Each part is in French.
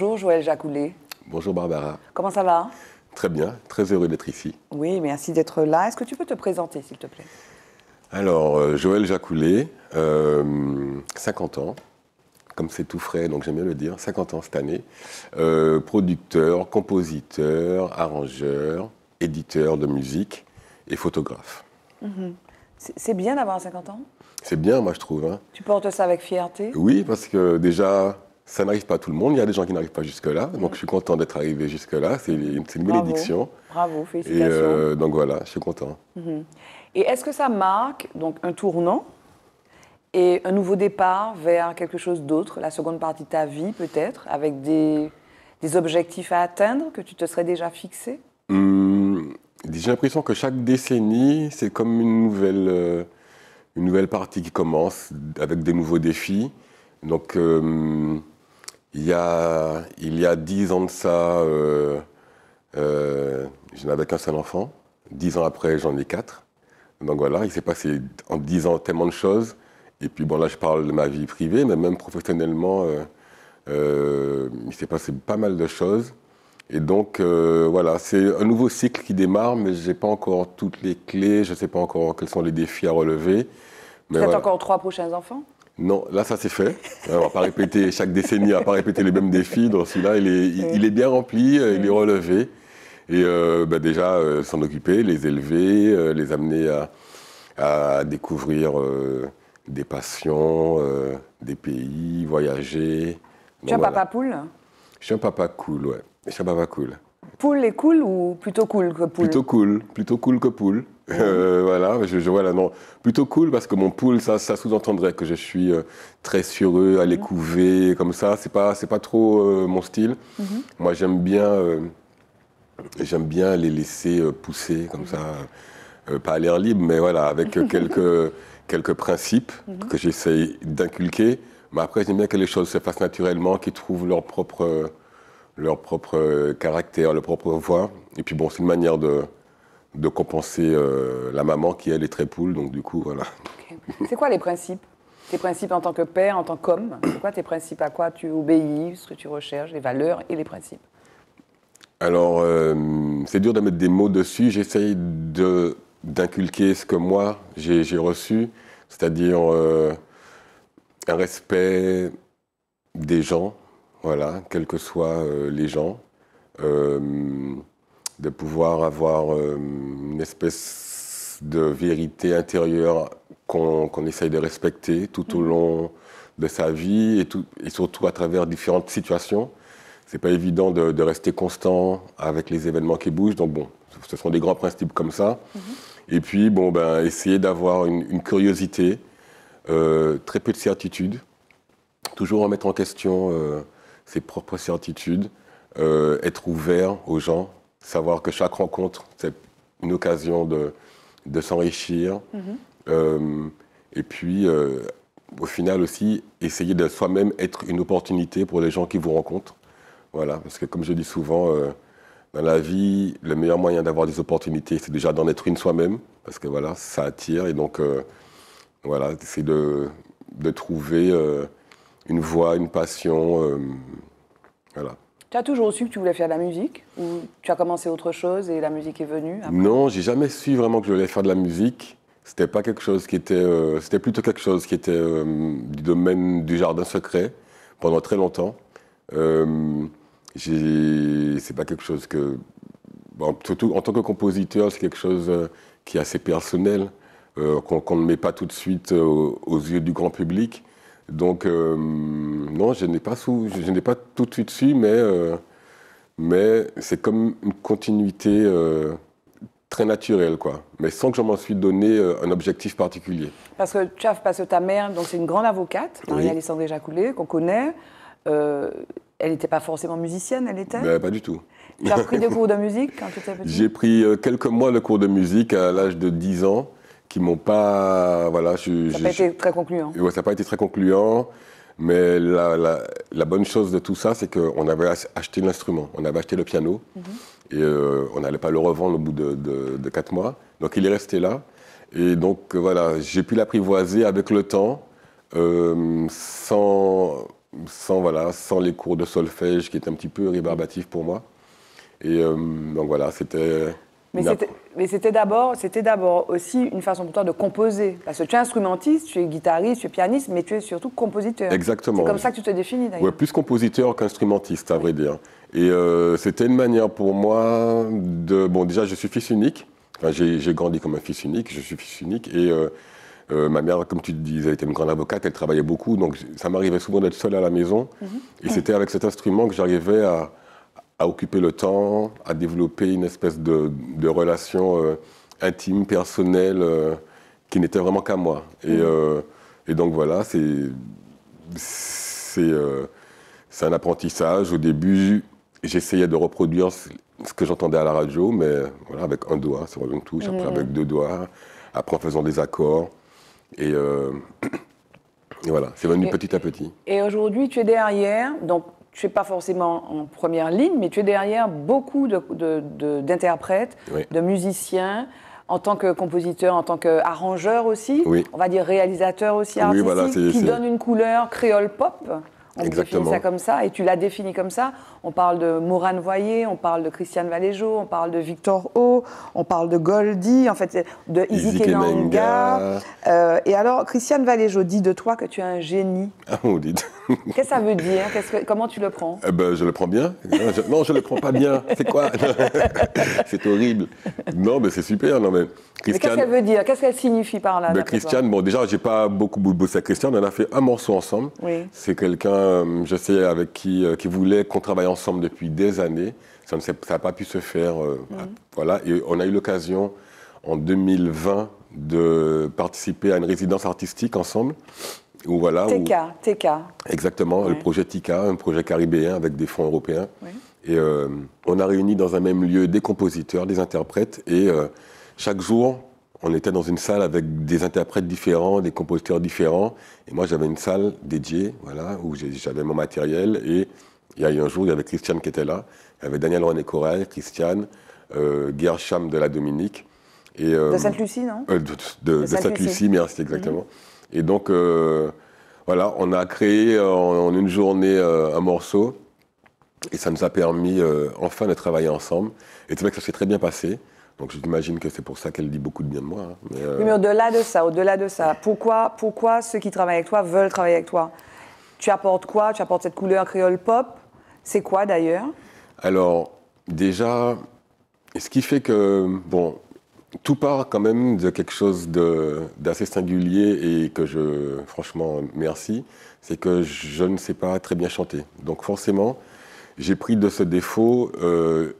Bonjour Joël Jacoulet. Bonjour Barbara. Comment ça va Très bien, très heureux d'être ici. Oui, merci d'être là. Est-ce que tu peux te présenter, s'il te plaît Alors, euh, Joël Jacoulet, 50 euh, ans, comme c'est tout frais, donc j'aime bien le dire, 50 ans cette année, euh, producteur, compositeur, arrangeur, éditeur de musique et photographe. Mhm. C'est bien d'avoir 50 ans C'est bien, moi, je trouve. Hein. Tu portes ça avec fierté Oui, parce que déjà, ça n'arrive pas à tout le monde. Il y a des gens qui n'arrivent pas jusque-là. Mhm. Donc, je suis content d'être arrivé jusque-là. C'est une, une bénédiction. Bravo, euh, félicitations. Et donc, voilà, je suis content. Mhm. Et est-ce que ça marque donc un tournant et un nouveau départ vers quelque chose d'autre, la seconde partie de ta vie peut-être, avec des, objectifs à atteindre que tu te serais déjà fixé hmm, J'ai l'impression que chaque décennie, c'est comme une nouvelle, euh, une nouvelle partie qui commence avec des nouveaux défis. Donc. Euh, il y a, il y a ans de ça, euh, euh, je n'avais qu'un seul enfant. Dix ans après, j'en ai quatre. Donc voilà, il s'est passé en dix ans tellement de choses. Et puis bon, là, je parle de ma vie privée, mais même professionnellement, euh, euh, il s'est passé pas mal de choses. Et donc euh, voilà, c'est un nouveau cycle qui démarre, mais je n'ai pas encore toutes les clés, je ne sais pas encore quels sont les défis à relever. Vous êtes encore trois prochains enfants non, là ça s'est fait. On va pas répéter chaque décennie, on pas répéter les mêmes défis. Donc celui-là, il est, il, est bien rempli, euh, il est relevé. Et euh, bah, déjà, euh, s'en occuper, les élever, les amener à, découvrir des passions, des pays, voyager. Tu es un papa cool Je suis un papa cool, ouais. Je suis un papa cool. Poule est cool ou plutôt cool que poule Plutôt cool, plutôt cool que poule. Euh, voilà, je, vois là non, plutôt cool parce que mon poule, ça, ça sous-entendrait que je suis euh, très sureux, à les couver, mhm. comme ça. C'est pas, c'est pas trop euh, mon style. Mhm. Moi, j'aime bien, j'aime bien les laisser pousser comme mhm. ça, pas à l'air libre, mais voilà, avec quelques quelques principes que j'essaye d'inculquer. Mais après, j'aime bien que les choses se fassent naturellement, qu'ils trouvent leur propre leur propre euh, caractère, leur propre voix. Et puis bon, c'est une manière de, compenser euh, la maman qui, elle, est très poule, donc du coup, voilà. C'est quoi les principes Tes principes en tant que père, en tant qu'homme C'est quoi tes principes À quoi tu obéis Ce que tu recherches Les valeurs et les principes Alors, euh, c'est dur de mettre des mots dessus. J'essaye de, d'inculquer ce que moi, j'ai, reçu, c'est-à-dire un respect des gens, voilà, quels que soient euh, les gens, euh, de pouvoir avoir euh, une espèce de vérité intérieure qu'on essaye de respecter tout au mm. long de sa vie et, et surtout à travers différentes situations. Ce n'est pas évident de, rester constant avec les événements qui bougent, donc bon, ce sont des grands principes comme ça. Mm-hmm. Et puis, bon, ben, essayer d'avoir une, curiosité, très peu de certitude, toujours remettre en question ses propres certitudes, euh, être ouvert aux gens, savoir que chaque rencontre, c'est une occasion de, de s'enrichir. Mhm. Euh, et puis, euh, au final aussi, essayer de soi-même être une opportunité pour les gens qui vous rencontrent. Voilà, parce que comme je dis souvent, dans la vie, le meilleur moyen d'avoir des opportunités, c'est déjà d'en être une soi-même, parce que voilà, ça attire. Et donc, voilà, c'est de, de, trouver une voix, une passion. Euh, voilà. Tu as toujours su que tu voulais faire de la musique Ou tu as commencé autre chose et la musique est venue après Non, j'ai jamais su vraiment que je voulais faire de la musique. C'était pas quelque chose qui était. Euh, c'était plutôt quelque chose qui était euh, du domaine du jardin secret pendant très longtemps. c'est pas quelque chose que. surtout en tant que compositeur, c'est quelque chose qui est assez personnel, qu'on ne met pas tout de suite aux yeux du grand public. Donc, euh, non, je n'ai pas, je, pas tout de suite su, mais, euh, mais c'est comme une continuité euh, très naturelle, quoi. Mais sans que je m'en suis donné un objectif particulier. Parce que, Tchaf, parce que ta mère, donc c'est une grande avocate, Marie-Alessandre hein, déjà Jacoulet, qu'on connaît. elle n'était pas forcément musicienne, elle était ben, Pas du tout. Tu as pris des cours de musique quand tu étais petit J'ai pris quelques mois de cours de musique à l'âge de 10 ans qui m'ont pas. Voilà, ça n'a pas été très concluant. ça n'a pas été très concluant. Mais la, bonne chose de tout ça, c'est qu'on avait acheté l'instrument, on avait acheté le piano, mhm. et euh, on n'allait pas le revendre au bout de, quatre mois. Donc il est resté là. Et donc voilà, j'ai pu l'apprivoiser avec le temps, euh, sans, sans, voilà, sans les cours de solfège qui étaient un petit peu rébarbatifs pour moi. Et euh, donc voilà, c'était. Mais c'était d'abord, c'était d'abord aussi une façon pour toi de composer. Parce que tu es instrumentiste, tu es guitariste, tu es pianiste, mais tu es surtout compositeur. Exactement. C'est comme ça que tu te définis d'ailleurs. Ouais, plus compositeur qu'instrumentiste, à vrai dire. Et euh, c'était une manière pour moi de. Bon, déjà, je suis fils unique. Enfin, j'ai grandi comme un fils unique, je suis fils unique. Et euh, euh, ma mère, comme tu disais, était une grande avocate, elle travaillait beaucoup. Donc, ça m'arrivait souvent d'être seul à la maison. Mhm. Et c'était avec cet instrument que j'arrivais à à occuper le temps, à développer une espèce de, relation euh, intime, personnelle, euh, qui n'était vraiment qu'à moi. Et, mm. euh, et, donc voilà, c'est un apprentissage. Au début, j'essayais de reproduire ce que j'entendais à la radio, mais voilà, avec un doigt sur une touche, après mm. avec deux doigts, après en faisant des accords. Et, voilà, c'est venu petit à petit. Et aujourd'hui, tu es derrière, donc tu es pas forcément en première ligne, mais tu es derrière beaucoup d'interprètes, de, musiciens, en tant que compositeur, en tant qu'arrangeur aussi, on va dire réalisateur aussi, qui donne une couleur créole pop. Exactement. définit ça comme ça, et tu l'as défini comme ça. On parle de Morane Voyer, on parle de Christiane Valéjo, on parle de Victor O, on parle de Goldie, en fait, de Izzy Euh, et alors, Christiane Valéjo dit de toi que tu es un génie. Ah, Qu'est-ce que ça veut dire que, Comment tu le prends eh ben, Je le prends bien. non, je ne le prends pas bien. C'est quoi C'est horrible. Non, mais c'est super. Non, mais qu'est-ce qu'elle veut dire Qu'est-ce qu'elle signifie par là ben, Christiane, bon, déjà, j'ai pas beaucoup bossé à Christiane. On a fait un morceau ensemble. Oui. C'est quelqu'un euh, je sais avec qui, euh, qui voulait qu'on travaille ensemble depuis des années. Ça n'a pas pu se faire. Euh, mm. Voilà. Et on a eu l'occasion en 2020 de participer à une résidence artistique ensemble. Ou voilà, TK, Exactement, le projet TK, un projet caribéen avec des fonds européens. Et on a réuni dans un même lieu des compositeurs, des interprètes. Et chaque jour, on était dans une salle avec des interprètes différents, des compositeurs différents. Et moi, j'avais une salle dédiée, voilà, où j'avais mon matériel. Et il y a eu un jour, il y avait Christiane qui était là. Il y avait Daniel René Corel, Christiane, euh, de la Dominique. Et, euh, de Sainte-Lucie, non euh, De, Sainte-Lucie, merci, mhm. exactement. Et donc, euh, voilà, on a créé en, en une journée un morceau. Et ça nous a permis enfin de travailler ensemble. Et c'est vrai que ça s'est très bien passé. Donc j'imagine que c'est pour ça qu'elle dit beaucoup de bien de moi. Hein. Euh, mais, au-delà de ça, au-delà de ça, pourquoi, pourquoi ceux qui travaillent avec toi veulent travailler avec toi Tu apportes quoi Tu apportes cette couleur créole pop C'est quoi d'ailleurs Alors déjà, ce qui fait que bon, tout part quand même de quelque chose d'assez singulier et que je franchement merci, c'est que je ne sais pas très bien chanter. Donc forcément, j'ai pris de ce défaut, euh,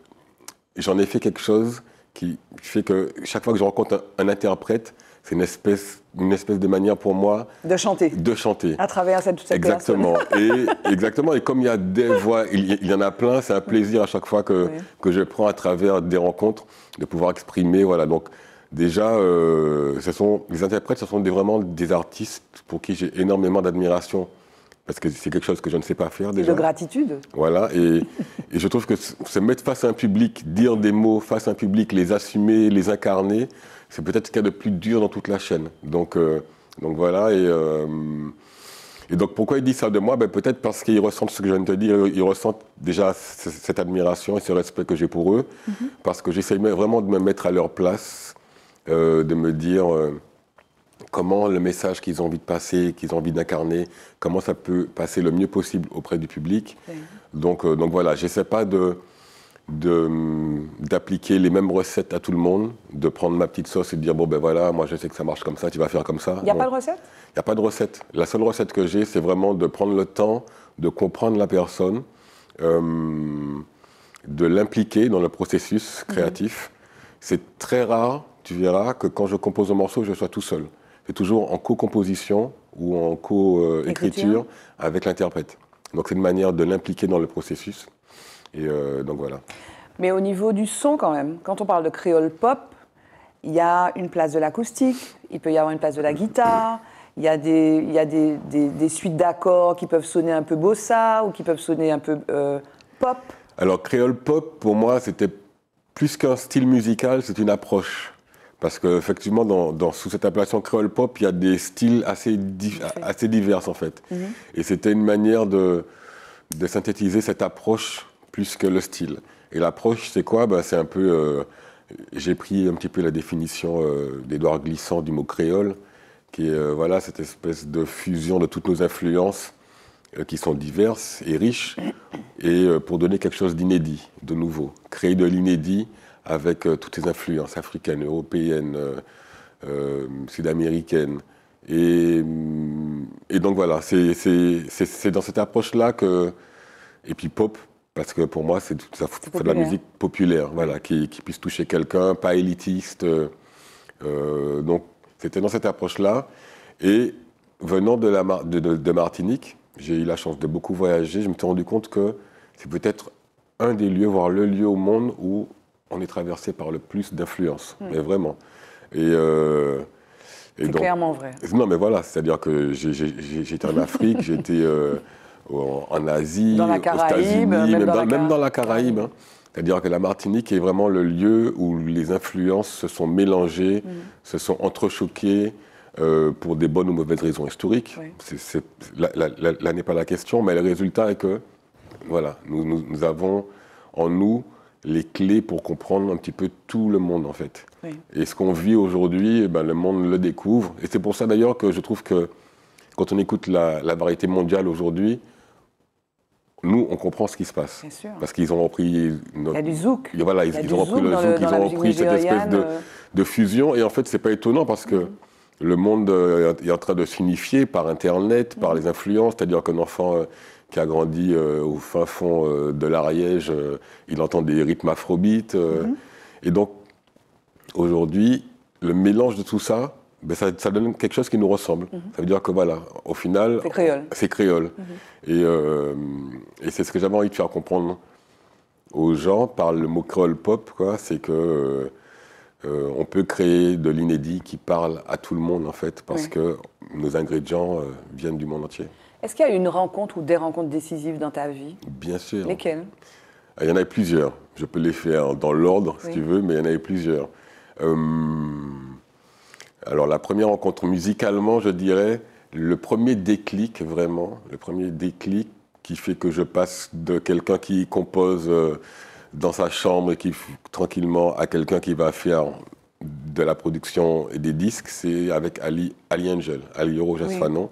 j'en ai fait quelque chose qui fait que chaque fois que je rencontre un, interprète, c'est une espèce, une espèce de manière pour moi. De chanter. De chanter. À travers cette, toute cette Exactement. et, exactement. Et comme il y a des voix, il, y en a plein, c'est un plaisir à chaque fois que, que je prends à travers des rencontres de pouvoir exprimer. Voilà. Donc, déjà, euh, ce sont, les interprètes, ce sont des, vraiment des artistes pour qui j'ai énormément d'admiration parce que c'est quelque chose que je ne sais pas faire déjà. De gratitude. Voilà, et, je trouve que se mettre face à un public, dire des mots face à un public, les assumer, les incarner, c'est peut-être ce qu'il y a de plus dur dans toute la chaîne. Donc, euh, donc voilà, et, euh, et donc pourquoi ils disent ça de moi ben, Peut-être parce qu'ils ressentent ce que je viens de te dire, ils ressentent déjà cette admiration et ce respect que j'ai pour eux, mhm. parce que j'essaie vraiment de me mettre à leur place, euh, de me dire comment le message qu'ils ont envie de passer, qu'ils ont envie d'incarner, comment ça peut passer le mieux possible auprès du public. Donc, euh, donc voilà, j'essaie pas de d'appliquer les mêmes recettes à tout le monde, de prendre ma petite sauce et de dire bon ben voilà, moi je sais que ça marche comme ça, tu vas faire comme ça. Il n'y a pas de recette Il n'y a pas de recette. La seule recette que j'ai, c'est vraiment de prendre le temps de comprendre la personne, euh, de l'impliquer dans le processus mhm. créatif. C'est très rare, tu verras, que quand je compose un morceau, je sois tout seul est toujours en co-composition ou en co-écriture avec l'interprète. Donc c'est une manière de l'impliquer dans le processus. Et euh, donc voilà. Mais au niveau du son quand même, quand on parle de créole pop, il y a une place de l'acoustique, il peut y avoir une place de la guitare, il y a des, des, suites d'accords qui peuvent sonner un peu bossa ou qui peuvent sonner un peu euh, pop. Alors créole pop, pour moi, c'était plus qu'un style musical, c'est une approche. Parce qu'effectivement, sous cette appellation créole pop, il y a des styles assez, divers en fait. Mhm. Et c'était une manière de, synthétiser cette approche plus que le style. Et l'approche, c'est quoi bah, C'est un peu. Euh, j'ai pris un petit peu la définition euh, d'Edouard Glissant du mot créole, qui est euh, voilà, cette espèce de fusion de toutes nos influences qui sont diverses et riches, et pour donner quelque chose d'inédit, de nouveau. Créer de l'inédit avec euh, toutes les influences africaines, européennes, euh, euh, sud-américaines. Mm, et, donc voilà, c'est dans cette approche-là que. Et puis pop, parce que pour moi, c'est de la musique populaire, voilà, qui, puisse toucher quelqu'un, pas élitiste. donc c'était dans cette approche-là. Et venant de, la, de, de Martinique, j'ai eu la chance de beaucoup voyager, je me suis rendu compte que c'est peut-être un des lieux, voire le lieu au monde où on est traversé par le plus d'influences, hmm. mais vraiment. Et, euh, c'est clairement vrai. Non, mais voilà, c'est-à-dire que j'étais en Afrique, j'étais euh, en Asie, aux États-Unis, même, dans, la, même dans la Caraïbe. Hein. C'est-à-dire que la Martinique est vraiment le lieu où les influences se sont mélangées, hmm. se sont entrechoquées. Euh, pour des bonnes ou mauvaises raisons historiques. C'est, là, n'est pas la question, mais le résultat est que voilà, nous avons en nous les clés pour comprendre un petit peu tout le monde en fait. Et ce qu'on vit aujourd'hui, eh ben, le monde le découvre. Et c'est pour ça d'ailleurs que je trouve que quand on écoute la, variété mondiale aujourd'hui, nous, on comprend ce qui se passe. Parce qu'ils ont repris. Notre... Il y a du zouk. voilà, ils, ont repris le zouk, ils ont repris cette espèce euh. de, fusion. Et en fait, c'est pas étonnant parce que mhm. le monde euh, est en train de s'unifier par Internet, par mhm. les influences. C'est-à-dire qu'un enfant euh, qui a grandi euh, au fin fond euh, de l'Ariège, euh, il entend des rythmes afrobeat. Mhm. Et donc, aujourd'hui, le mélange de tout ça, ben, ça, donne quelque chose qui nous ressemble. Mhm. Ça veut dire que voilà, au final, c'est créole. C'est créole. Mhm. Et, c'est ce que j'avais envie de faire comprendre aux gens par le mot créole pop, quoi. C'est que on peut créer de l'inédit qui parle à tout le monde en fait, parce que nos ingrédients viennent du monde entier. Est-ce qu'il y a eu une rencontre ou des rencontres décisives dans ta vie Bien sûr. Lesquelles ah, Il y en a eu plusieurs. Je peux les faire dans l'ordre, si tu veux, mais il y en a eu plusieurs. Euh, alors, la première rencontre musicalement, je dirais, le premier déclic, vraiment, le premier déclic qui fait que je passe de quelqu'un qui compose euh, dans sa chambre et qui, tranquillement, à quelqu'un qui va faire de la production et des disques, c'est avec Ali, Angel, Ali Oro Fanon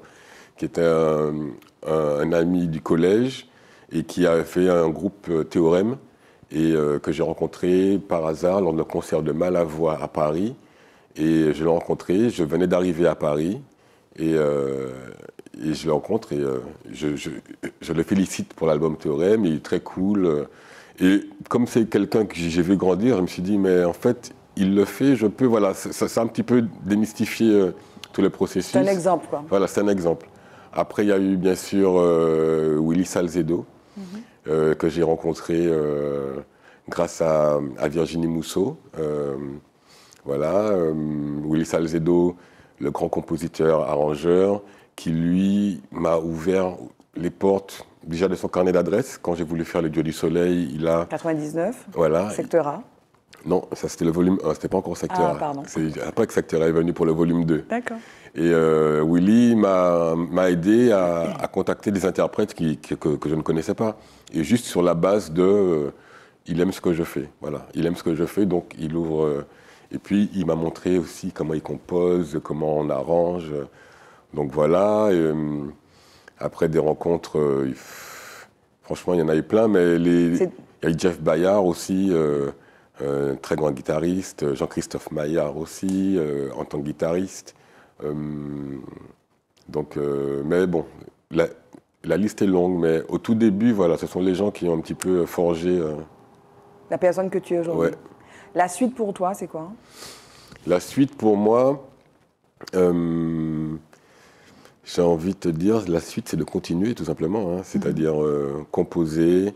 qui était un, ami du collège et qui avait fait un groupe euh, Théorème et euh, que j'ai rencontré par hasard lors d'un concert de Malavoie à Paris. Et je l'ai rencontré, je venais d'arriver à Paris et, euh, je l'ai rencontré. et je, le félicite pour l'album Théorème, il est très cool. Et comme c'est quelqu'un que j'ai vu grandir, je me suis dit, mais en fait, il le fait, je peux, voilà, ça, a un petit peu démystifié tous les processus. C'est un exemple, quoi. Voilà, c'est un exemple. Après, il y a eu bien sûr euh, Willy Salzedo, mhm. euh, que j'ai rencontré euh, grâce à, Virginie Mousseau. voilà, Willy Salzedo, le grand compositeur, arrangeur, qui lui m'a ouvert les portes déjà de son carnet d'adresse. Quand j'ai voulu faire le Dieu du Soleil, il a. 99, voilà, secteur non, ça c'était le volume 1, c'était pas encore Secteur ah, C'est après que Secteur est venu pour le volume 2. D'accord. Et euh, Willy m'a aidé à, contacter des interprètes qui, que, je ne connaissais pas. Et juste sur la base de euh, il aime ce que je fais. Voilà, il aime ce que je fais, donc il ouvre. Euh, et puis il m'a montré aussi comment il compose, comment on arrange. Donc voilà. après des rencontres, franchement, il y en a eu plein, mais les... il y a eu Jeff Bayard aussi. Euh, un très grand guitariste, euh, Jean-Christophe Maillard aussi, euh, en tant que guitariste. donc, mais bon, la, liste est longue, mais au tout début, voilà, ce sont les gens qui ont un petit peu forgé. La personne que tu es aujourd'hui. La suite pour toi, c'est quoi hein La suite pour moi, j'ai envie de te dire, la suite, c'est de continuer, tout simplement. Hein. C'est-à-dire mhm. composer,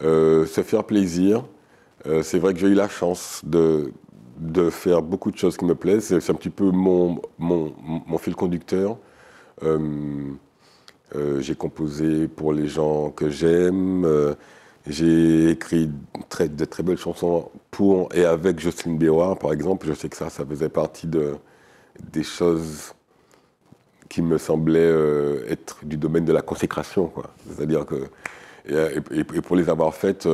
se faire plaisir, euh, c'est vrai que j'ai eu la chance de, de faire beaucoup de choses qui me plaisent. C'est un petit peu mon, mon, fil conducteur. Euh, euh, j'ai composé pour les gens que j'aime. j'ai écrit très, de très belles chansons pour et avec Jocelyne Béroir, par exemple. Je sais que ça, ça faisait partie de, des choses qui me semblaient être du domaine de la consécration. C'est-à-dire que, et, pour les avoir faites,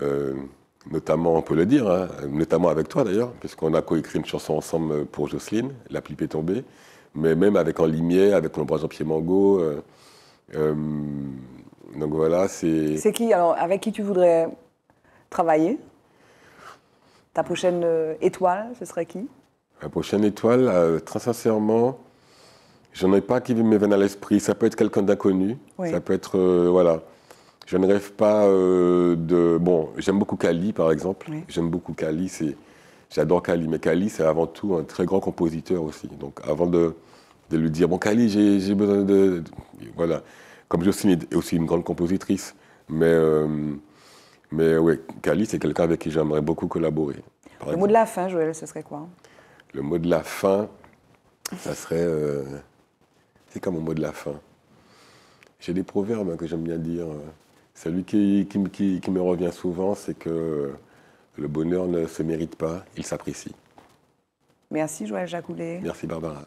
euh, notamment, on peut le dire, hein, notamment avec toi d'ailleurs, puisqu'on a coécrit une chanson ensemble pour Jocelyne, La pipe est tombée, mais même avec En Limier, avec l'ombrage en pied mango. Euh, euh, donc voilà, c'est. C'est qui alors Avec qui tu voudrais travailler Ta prochaine étoile, ce serait qui La prochaine étoile, très sincèrement. J'en ai pas qui me viennent à l'esprit. Ça peut être quelqu'un d'inconnu. Ça peut être. voilà. Je ne rêve pas euh, de. Bon, j'aime beaucoup Kali, par exemple. J'aime beaucoup Kali. J'adore Kali. Mais Kali, c'est avant tout un très grand compositeur aussi. Donc, avant de, lui dire, bon, Kali, j'ai, besoin de. Voilà. Comme Jocelyne est aussi une grande compositrice. Mais, euh, mais oui, Kali, c'est quelqu'un avec qui j'aimerais beaucoup collaborer. Le mot de la fin, Joël, ce serait quoi Le mot de la fin, ça serait. Euh, c'est comme un mot de la fin. J'ai des proverbes hein, que j'aime bien dire. Celui qui, qui, me revient souvent, c'est que le bonheur ne se mérite pas, il s'apprécie. Merci Joël Jacoulet. Merci Barbara.